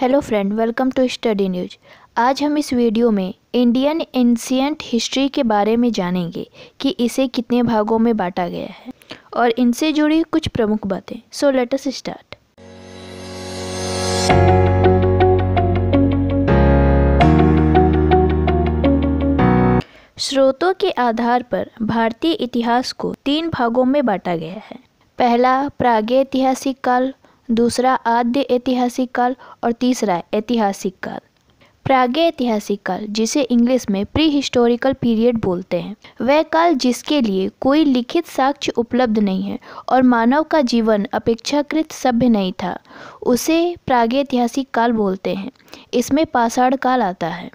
hello friend welcome to study news आज हम इस वीडियो में इंडियन एंशियंट हिस्ट्री के बारे में जानेंगे कि इसे कितने भागों में बांटा गया है और इनसे जुड़ी कुछ प्रमुख बातें सो लेट अस स्टार्ट स्रोतों के आधार पर भारतीय इतिहास को तीन भागों में बांटा गया है पहला प्रागैतिहासिक काल दूसरा आद्य ऐतिहासिक काल और तीसरा ऐतिहासिक काल प्राग्ञ ऐतिहासिक काल जिसे इंग्लिश में प्री हिस्टोरिकल पीरियड बोलते हैं वह काल जिसके लिए कोई लिखित साक्ष्य उपलब्ध नहीं है और मानव का जीवन अपेक्षाकृत सभ्य नहीं था उसे प्रागे ऐतिहासिक काल बोलते हैं इसमें पाषाण काल आता है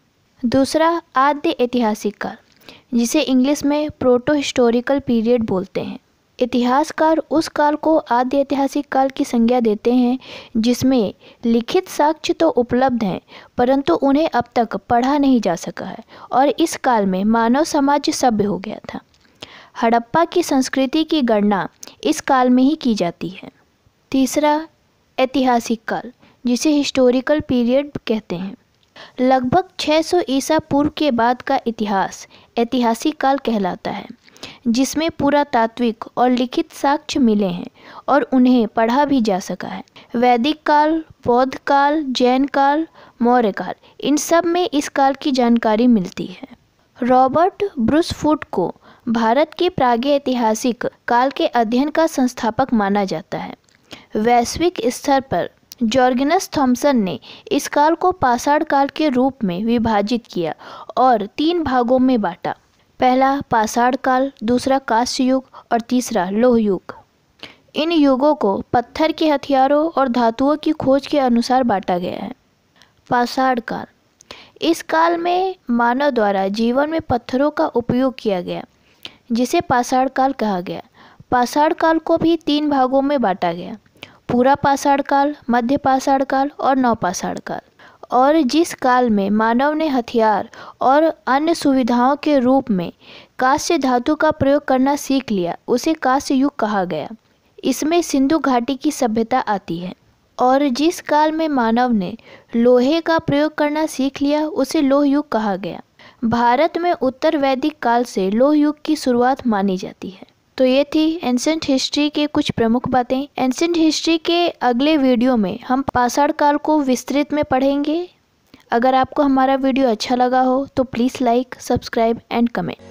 दूसरा आद्य ऐतिहासिक काल जिसे इंग्लिश में प्रोटो हिस्टोरिकल पीरियड बोलते हैं इतिहासकार उस काल को आद्य ऐतिहासिक काल की संज्ञा देते हैं जिसमें लिखित साक्ष्य तो उपलब्ध हैं परंतु उन्हें अब तक पढ़ा नहीं जा सका है और इस काल में मानव समाज सभ्य हो गया था हड़प्पा की संस्कृति की गणना इस काल में ही की जाती है तीसरा ऐतिहासिक काल जिसे हिस्टोरिकल पीरियड कहते हैं लगभग 600 ईसा पूर्व के बाद का इतिहास ऐतिहासिक काल कहलाता है जिसमें पुरातात्विक और लिखित साक्ष्य मिले हैं और उन्हें पढ़ा भी जा सका है वैदिक काल बौद्ध काल जैन काल मौर्य काल इन सब में इस काल की जानकारी मिलती है रॉबर्ट ब्रूसफुट को भारत के प्रागे ऐतिहासिक काल के अध्ययन का संस्थापक माना जाता है वैश्विक स्तर पर जॉर्गिनस थॉम्सन ने इस काल को पाषाण काल के रूप में विभाजित किया और तीन भागों में बांटा पहला पाषाण काल दूसरा कांस्य युग और तीसरा लोह युग इन युगों को पत्थर के हथियारों और धातुओं की खोज के अनुसार बांटा गया है पाषाण काल इस काल में मानव द्वारा जीवन में पत्थरों का उपयोग किया गया जिसे पाषाण काल कहा गया पाषाण काल को भी तीन भागों में बांटा गया पूरा पाषाण काल मध्य पाषाण काल और पाषाण काल और जिस काल में मानव ने हथियार और अन्य सुविधाओं के रूप में कांस्य धातु का प्रयोग करना सीख लिया उसे कांस्य युग कहा गया इसमें सिंधु घाटी की सभ्यता आती है और जिस काल में मानव ने लोहे का प्रयोग करना सीख लिया उसे लोह युग कहा गया भारत में उत्तर वैदिक काल से लोह युग की शुरुआत मानी जाती है तो ये थी एंसेंट हिस्ट्री के कुछ प्रमुख बातें एंसेंट हिस्ट्री के अगले वीडियो में हम पाषाण काल को विस्तृत में पढ़ेंगे अगर आपको हमारा वीडियो अच्छा लगा हो तो please like subscribe and comment